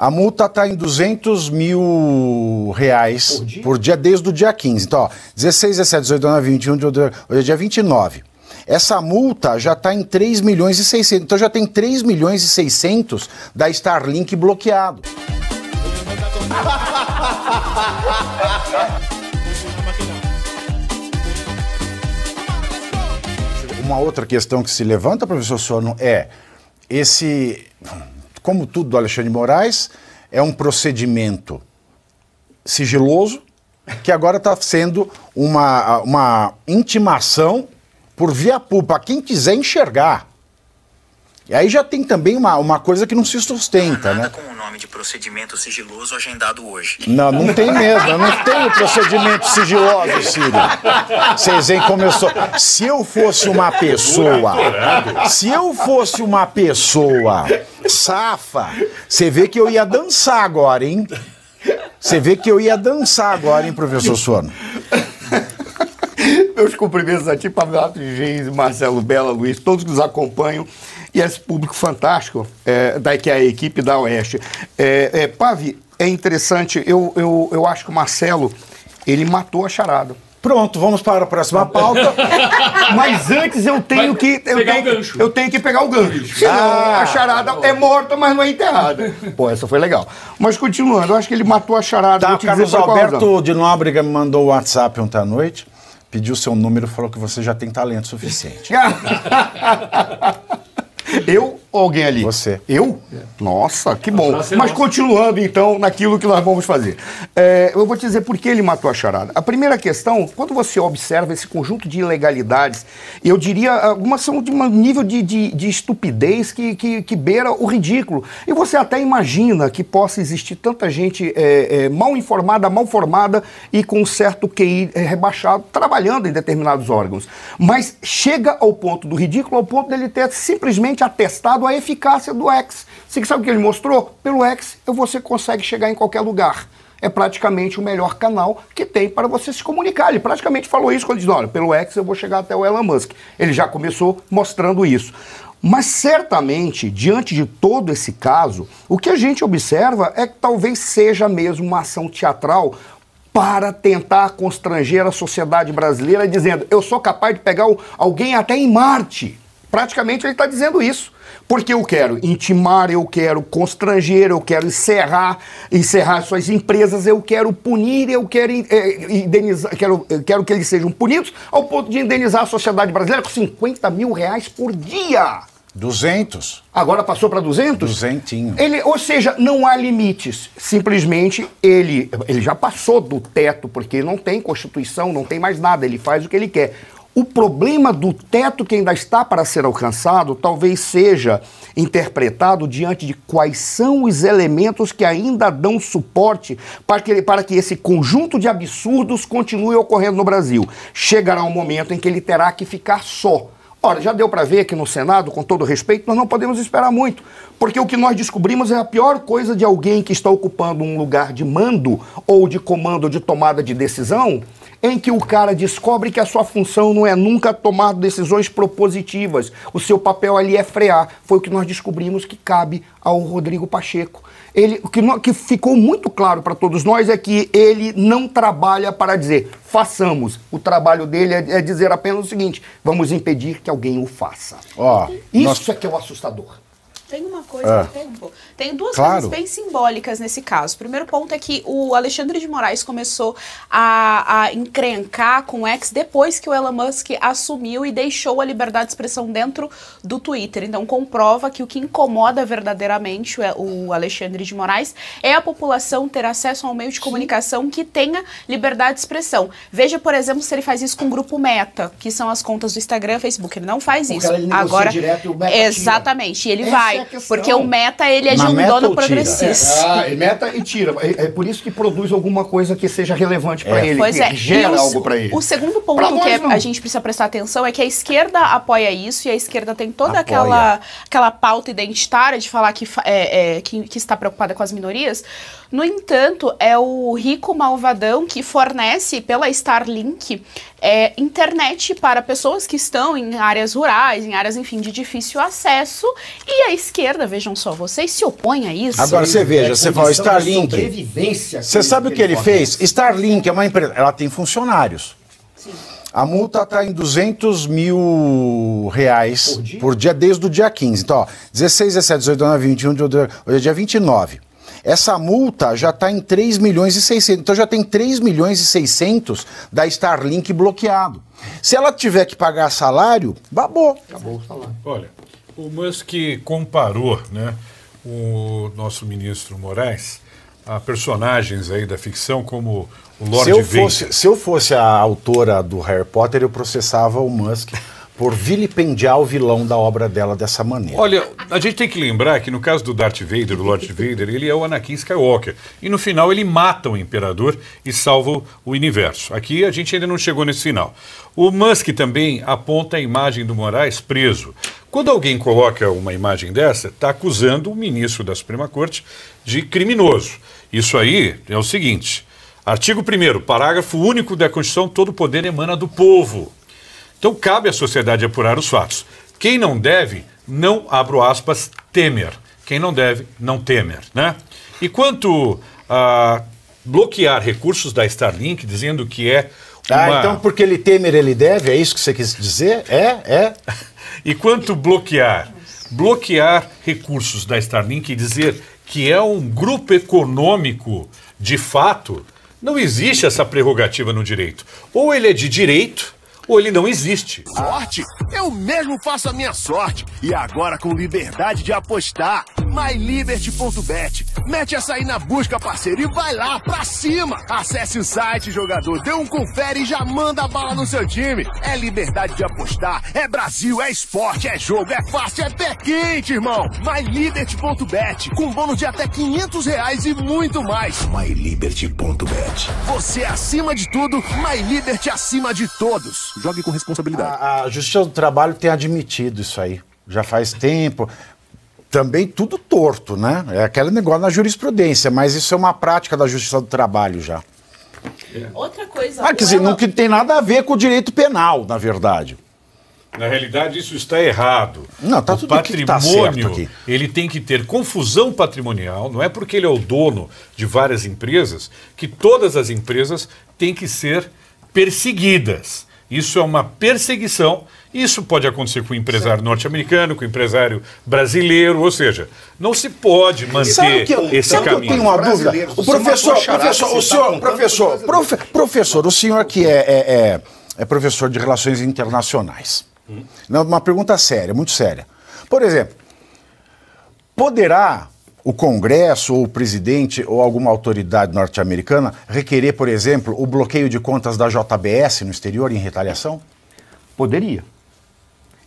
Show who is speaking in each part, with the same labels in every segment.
Speaker 1: A multa está em 200 mil reais por dia? por dia, desde o dia 15. Então, ó, 16, 17, 18, 19, 21, 22, hoje é dia 29. Essa multa já está em 3 milhões e 600. Então já tem 3 milhões e 600 da Starlink bloqueado. Uma outra questão que se levanta, professor Sono, é esse como tudo do Alexandre de Moraes, é um procedimento sigiloso que agora está sendo uma, uma intimação por via pública, para quem quiser enxergar. E aí já tem também uma, uma coisa que não se sustenta, né? não
Speaker 2: né? nome de procedimento sigiloso agendado hoje. Não, não tem mesmo. Eu não tenho procedimento
Speaker 1: sigiloso, Ciro. Vocês veem como eu sou. Se eu fosse uma pessoa. Se eu fosse uma pessoa safa, você vê que eu ia dançar agora, hein? Você vê que eu ia dançar agora, hein, professor Sono?
Speaker 2: Meus cumprimentos a ti, Pablo Gens, Marcelo Bela, Luiz, todos que nos acompanham e esse público fantástico é, da, que é a equipe da Oeste. É, é, Pavi, é interessante, eu, eu, eu acho que o Marcelo, ele matou a charada. Pronto, vamos para a próxima pauta. mas antes eu tenho que. Eu tenho, eu tenho, que pegar o gancho. Senão ah, a charada não. é morta, mas não é enterrada. Pô, essa foi legal. Mas continuando, eu acho que ele matou a charada. Tá, Carlos Alberto
Speaker 1: de Nóbrega me mandou o WhatsApp ontem à noite, pediu seu número e falou que você já tem talento suficiente.
Speaker 2: Eu ou alguém ali? Você. Eu? É. Nossa, que bom. Mas nossa. continuando então naquilo que nós vamos fazer. É, eu vou te dizer por que ele matou a charada. A primeira questão, quando você observa esse conjunto de ilegalidades, eu diria, algumas são de um nível de, de, de estupidez que, que, que, beira o ridículo. E você até imagina que possa existir tanta gente é, é mal informada, mal formada e com um certo QI é, rebaixado, trabalhando em determinados órgãos. Mas chega ao ponto do ridículo, ao ponto dele ter simplesmente atestado a eficácia do X. Você sabe o que ele mostrou? Pelo X, você consegue chegar em qualquer lugar. É praticamente o melhor canal que tem para você se comunicar. Ele praticamente falou isso quando ele diz: olha, pelo X eu vou chegar até o Elon Musk. Ele já começou mostrando isso. Mas certamente, diante de todo esse caso, o que a gente observa é que talvez seja mesmo uma ação teatral para tentar constranger a sociedade brasileira, dizendo: eu sou capaz de pegar alguém até em Marte. Praticamente ele está dizendo isso. Porque eu quero intimar, eu quero constranger, eu quero encerrar, encerrar suas empresas, eu quero punir, eu quero é, indenizar, quero, eh, quero que eles sejam punidos ao ponto de indenizar a sociedade brasileira com 50 mil reais por dia. 200. Agora passou para 200? Duzentinho. Ele, ou seja, não há limites. Simplesmente ele, ele já passou do teto, porque não tem constituição, não tem mais nada, ele faz o que ele quer. O problema do teto que ainda está para ser alcançado talvez seja interpretado diante de quais são os elementos que ainda dão suporte para que, para que esse conjunto de absurdos continue ocorrendo no Brasil. Chegará um momento em que ele terá que ficar só. Ora, já deu para ver que no Senado, com todo respeito, nós não podemos esperar muito, porque o que nós descobrimos é a pior coisa de alguém que está ocupando um lugar de mando ou de comando de tomada de decisão em que o cara descobre que a sua função não é nunca tomar decisões propositivas. O seu papel ali é frear. Foi o que nós descobrimos que cabe ao Rodrigo Pacheco. Ele, o que, que ficou muito claro para todos nós é que ele não trabalha para dizer façamos. O trabalho dele é, é dizer apenas o seguinte: vamos impedir que alguém o faça. Oh, Isso nós... é que é o assustador.
Speaker 3: Tem uma coisa, ah. tem Tem duas claro. coisas bem simbólicas nesse caso. O primeiro ponto é que o Alexandre de Moraes começou a, a encrencar com o X depois que o Elon Musk assumiu e deixou a liberdade de expressão dentro do Twitter. Então comprova que o que incomoda verdadeiramente o, o Alexandre de Moraes é a população ter acesso a um meio de comunicação que tenha liberdade de expressão. Veja, por exemplo, se ele faz isso com o grupo Meta, que são as contas do Instagram, Facebook. Ele não faz Porque isso. Agora, direto, exatamente. E ele Essa vai porque é o meta, ele é de um dono progressista. É. Ah, meta
Speaker 2: e tira. É, é, por isso que produz alguma coisa que seja relevante para ele. Pois é. Gera algo para ele. O
Speaker 3: segundo ponto que a gente precisa prestar atenção é que a esquerda apoia isso e a esquerda tem toda aquela, aquela pauta identitária de falar que, que, que está preocupada com as minorias. No entanto, é o rico malvadão que fornece pela Starlink é, internet para pessoas que estão em áreas rurais, em áreas, enfim, de difícil acesso. E a esquerda, vejam só, vocês se opõem a isso. Agora você é veja, você fala Starlink. Você sabe o que ele fez?
Speaker 1: Starlink é uma empresa, ela tem funcionários. Sim. A multa está em 200 mil reais por dia? por dia? desde o dia 15. Então, ó, 16, 17, 18, 19, 21, hoje é dia 29. Essa multa já está em 3 milhões e 600. Então já tem 3 milhões e 600 da Starlink bloqueado. Se ela tiver que pagar salário, babou. Acabou o salário.
Speaker 4: Olha, o Musk comparou né, o nosso ministro Moraes a personagens aí da ficção como o Lord se eu Vader. Fosse,
Speaker 1: se eu fosse a autora do Harry Potter, eu processava o Musk por vilipendiar o vilão da obra dela dessa maneira.
Speaker 4: Olha, a gente tem que lembrar que no caso do Darth Vader, do Lord Vader, ele é o Anakin Skywalker. E no final ele mata o imperador e salva o universo. Aqui a gente ainda não chegou nesse final. O Musk também aponta a imagem do Moraes preso. Quando alguém coloca uma imagem dessa, está acusando o ministro da Suprema Corte de criminoso. Isso aí é o seguinte. Artigo 1 parágrafo único da Constituição, todo poder emana do povo. Então cabe à sociedade apurar os fatos. Quem não deve, não, abro aspas, temer. Quem não deve, não temer. Né? E quanto a bloquear recursos da Starlink, dizendo que é. Ah, uma... Ah, então
Speaker 1: porque ele temer, ele deve? É isso que você quis dizer? É? É? e quanto
Speaker 4: bloquear? Bloquear recursos da Starlink e dizer que é um grupo econômico de fato, não existe essa prerrogativa no direito. Ou ele é de direito ou ele não existe.
Speaker 2: Sorte? Eu mesmo faço a minha sorte. E agora com liberdade de apostar myliberty.bet. Mete essa aí na busca, parceiro, e vai lá pra cima. Acesse o site, jogador, dê um confere e já manda a bala no seu time. É liberdade de apostar, é Brasil, é esporte, é jogo, é fácil, é pé quente, irmão. myliberty.bet, com bônus de até 500 reais e muito mais. myliberty.bet. Você acima de tudo,
Speaker 1: MyLiberty acima de todos. Jogue com responsabilidade. A, a Justiça do Trabalho tem admitido isso aí já faz tempo também tudo torto, né? É aquele negócio na jurisprudência, mas isso é uma prática da Justiça do Trabalho já. É.
Speaker 3: Outra coisa. Ah, quer dizer,
Speaker 1: não que tem nada a ver com o direito penal, na verdade.
Speaker 4: Na realidade, isso está errado.
Speaker 1: Não, tá o tudo tá patrimônio, tá certo aqui.
Speaker 4: ele tem que ter confusão patrimonial, não é porque ele é o dono de várias empresas que todas as empresas têm que ser perseguidas. Isso é uma perseguição. Isso pode acontecer com o empresário norte-americano, com o empresário brasileiro, ou seja, não se pode manter sabe que eu, esse sabe caminho. Que eu tenho uma dúvida. O é
Speaker 1: professor, tá professor, o senhor, professor, prof, professor, o senhor que é, é, é, é professor de relações internacionais. Hum? Uma pergunta séria, muito séria. Por exemplo, poderá o Congresso ou o presidente ou alguma autoridade norte-americana requerer, por exemplo, o bloqueio de contas da JBS no exterior em retaliação? Poderia.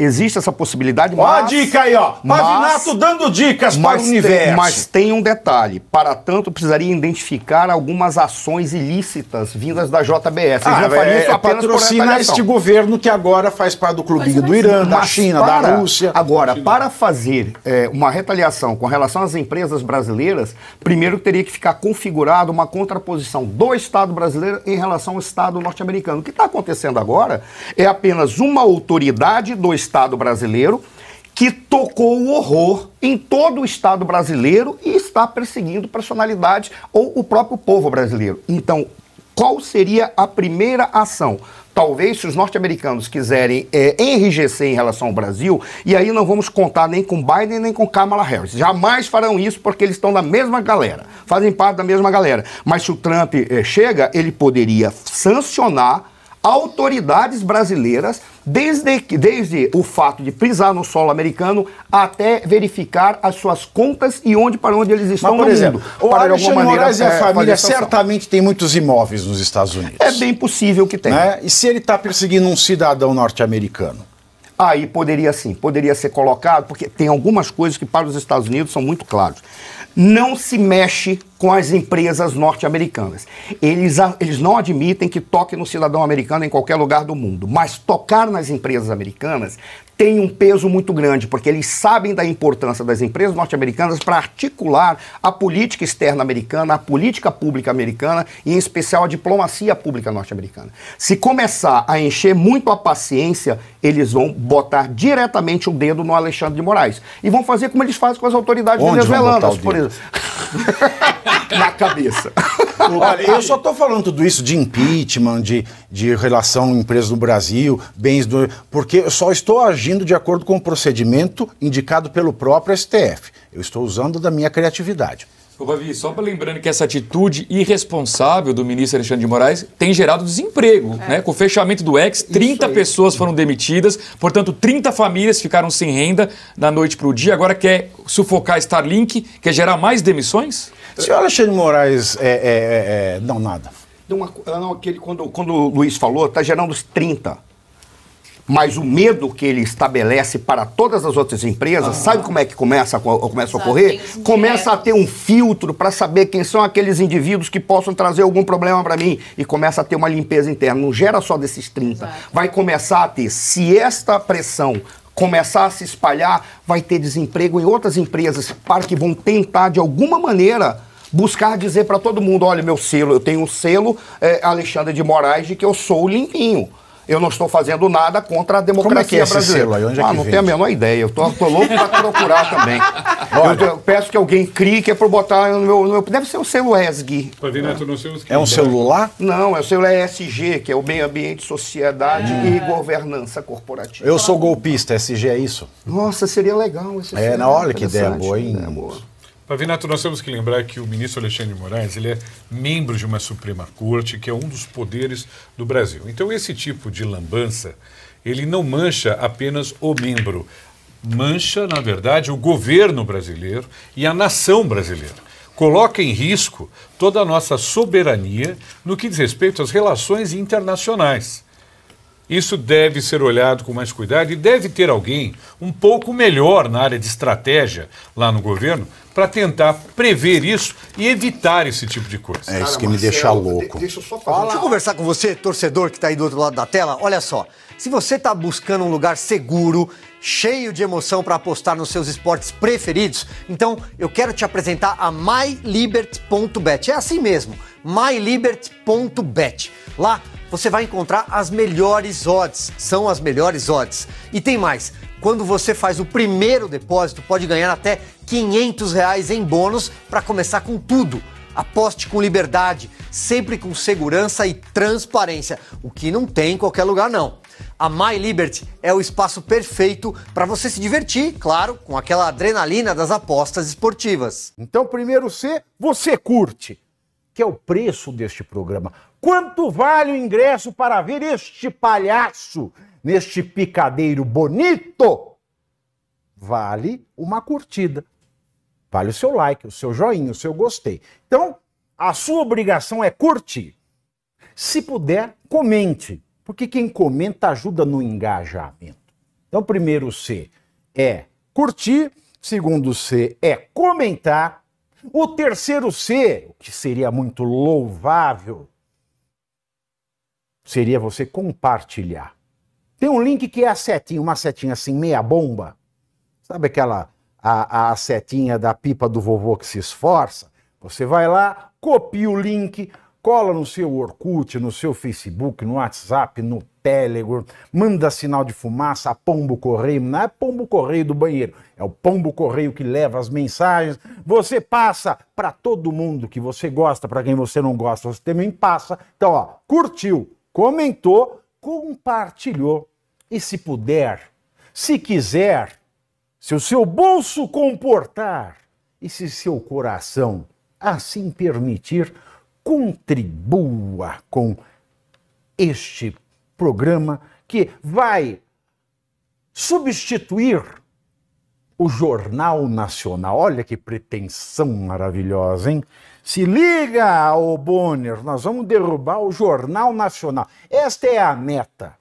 Speaker 1: Existe essa possibilidade,
Speaker 2: mas... Ó a dica aí, ó. Pavinato mas, dando dicas para o universo. Tem, mas tem um detalhe. Para tanto, precisaria identificar algumas ações ilícitas vindas da JBS. Ah, não faria é, isso é, patrocina este governo que agora faz parte do clubinho do Irã, da China, para, da Rússia. Agora, para fazer é, uma retaliação com relação às empresas brasileiras, primeiro teria que ficar configurada uma contraposição do Estado brasileiro em relação ao Estado norte-americano. O que está acontecendo agora é apenas uma autoridade do Estado Estado brasileiro, que tocou o horror em todo o Estado brasileiro e está perseguindo personalidades ou o próprio povo brasileiro. Então, qual seria a primeira ação? Talvez, se os norte-americanos quiserem é, enrijecer em relação ao Brasil, e aí não vamos contar nem com Biden nem com Kamala Harris. Jamais farão isso porque eles estão da mesma galera, fazem parte da mesma galera. Mas se o Trump é, chega, ele poderia sancionar autoridades brasileiras desde, desde o fato de pisar no solo americano até verificar as suas contas e onde para onde eles estão Mas, por exemplo, mundo. O para Alexandre Moraes e a é, família
Speaker 1: certamente tem muitos imóveis nos Estados Unidos.
Speaker 2: É bem possível que tenha. Né? E se ele está perseguindo um cidadão norte-americano? Aí poderia sim, poderia ser colocado, porque tem algumas coisas que para os Estados Unidos são muito claras. Não se mexe com as empresas norte-americanas. Eles, eles não admitem que toque no cidadão americano em qualquer lugar do mundo, mas tocar nas empresas americanas tem um peso muito grande, porque eles sabem da importância das empresas norte-americanas para articular a política externa americana, a política pública americana e, em especial, a diplomacia pública norte-americana. Se começar a encher muito a paciência, eles vão botar diretamente o dedo no Alexandre de Moraes e vão fazer como eles fazem com as autoridades venezuelanas, por exemplo. na cabeça. Olha, eu
Speaker 1: só estou falando tudo isso de impeachment, de, de relação empresa no Brasil, bens do. Porque eu só estou agindo de acordo com o procedimento indicado pelo próprio STF. Eu estou usando da minha criatividade.
Speaker 4: Ô, Babi, só para lembrando que essa atitude irresponsável do ministro Alexandre de Moraes tem gerado desemprego. É. Né? Com o fechamento do ex, 30 pessoas foram demitidas, portanto, 30 famílias ficaram sem renda da noite para o dia. Agora quer sufocar Starlink, quer gerar mais demissões?
Speaker 1: Se o Alexandre de Moraes é, é, é, é não nada. Não,
Speaker 2: não, aquele, quando, quando o Luiz falou, está gerando os 30 mas o medo que ele estabelece para todas as outras empresas, uhum. sabe como é que começa, começa a ocorrer? Começa a ter um filtro para saber quem são aqueles indivíduos que possam trazer algum problema para mim e começa a ter uma limpeza interna. Não gera só desses 30. Exato. Vai começar a ter, se esta pressão começar a se espalhar, vai ter desemprego em outras empresas para que vão tentar de alguma maneira buscar dizer para todo mundo, olha meu selo, eu tenho um selo é, Alexandre de Moraes de que eu sou limpinho. Eu não estou fazendo nada contra a democracia Como é é brasileira. Aí, onde é ah, não vende? tenho a menor ideia. Eu estou louco para procurar também. eu, eu, peço que alguém crie que é para botar no meu, no meu, Deve ser um celular ESG. É um
Speaker 1: celular?
Speaker 2: Não, é o celular ESG, que é o meio ambiente, sociedade é. e governança corporativa. Eu
Speaker 1: sou golpista, SG é isso?
Speaker 2: Nossa, seria legal. Esse é, na hora que ideia boa, hein? Ideia boa. Pavinato, nós temos que lembrar que o
Speaker 4: ministro Alexandre de Moraes ele é membro de uma Suprema Corte, que é um dos poderes do Brasil. Então, esse tipo de lambança, ele não mancha apenas o membro, mancha, na verdade, o governo brasileiro e a nação brasileira. Coloca em risco toda a nossa soberania no que diz respeito às relações internacionais. Isso deve ser olhado com mais cuidado e deve ter alguém um pouco melhor na área de estratégia lá no governo para tentar prever isso e evitar esse tipo de coisa. É isso que Marcelo, me deixa louco.
Speaker 2: Deixa eu só falar. Deixa eu conversar com você, torcedor que está aí do outro lado da tela. Olha só, se você está buscando um lugar seguro, cheio de emoção para apostar nos seus esportes preferidos, então eu quero te apresentar a mylibert.bet. É assim mesmo, mylibert.bet. Lá você vai encontrar as melhores odds. São as melhores odds. E tem mais. Quando você faz o primeiro depósito, pode ganhar até 500 reais em bônus para começar com tudo. Aposte com liberdade, sempre com segurança e transparência, o que não tem em qualquer lugar não. A My Liberty é o espaço perfeito para você se divertir, claro, com aquela adrenalina das apostas esportivas. Então, primeiro C,
Speaker 1: você curte, que é o preço deste programa. Quanto vale o ingresso para ver este palhaço neste picadeiro bonito? Vale uma curtida. Vale o seu like, o seu joinha, o seu gostei. Então, a sua obrigação é curtir. Se puder, comente, porque quem comenta ajuda no engajamento. Então, primeiro C é curtir, segundo C é comentar, o terceiro C, que seria muito louvável, seria você compartilhar. Tem um link que é a setinha, uma setinha assim, meia bomba. Sabe aquela a, a setinha da pipa do vovô que se esforça? Você vai lá, copia o link, cola no seu Orkut, no seu Facebook, no WhatsApp, no Telegram, manda sinal de fumaça, pombo correio, não é pombo correio do banheiro, é o pombo correio que leva as mensagens. Você passa para todo mundo que você gosta, para quem você não gosta, você também passa. Então, ó, curtiu, comentou, compartilhou. E se puder, se quiser, se o seu bolso comportar e se seu coração assim permitir, contribua com este programa que vai substituir o Jornal Nacional. Olha que pretensão maravilhosa, hein? Se liga, ô Bonner, nós vamos derrubar o Jornal Nacional. Esta é a meta.